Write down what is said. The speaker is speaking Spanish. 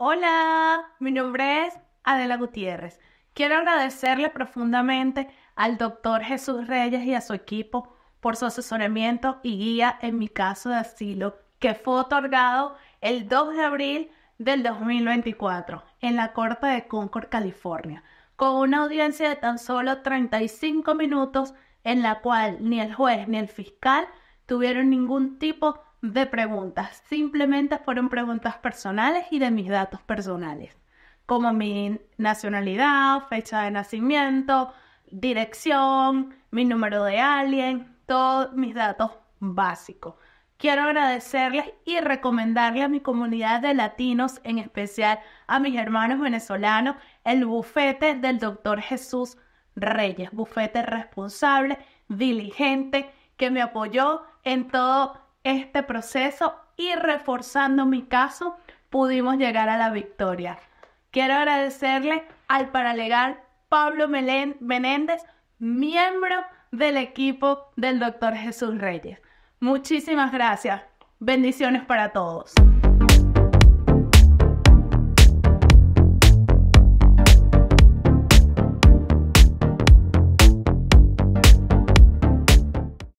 Hola, mi nombre es Adela Gutiérrez. Quiero agradecerle profundamente al doctor Jesús Reyes y a su equipo por su asesoramiento y guía en mi caso de asilo, que fue otorgado el 2 de abril del 2024 en la Corte de Concord, California, con una audiencia de tan solo 35 minutos en la cual ni el juez ni el fiscal tuvieron ningún tipo de de preguntas. Simplemente fueron preguntas personales y de mis datos personales, como mi nacionalidad, fecha de nacimiento, dirección, mi número de alien, todos mis datos básicos. Quiero agradecerles y recomendarle a mi comunidad de latinos, en especial a mis hermanos venezolanos, el bufete del doctor Jesús Reyes, bufete responsable, diligente, que me apoyó en todo este proceso y reforzando mi caso, pudimos llegar a la victoria. Quiero agradecerle al paralegal Pablo Menéndez, miembro del equipo del doctor Jesús Reyes. Muchísimas gracias. Bendiciones para todos.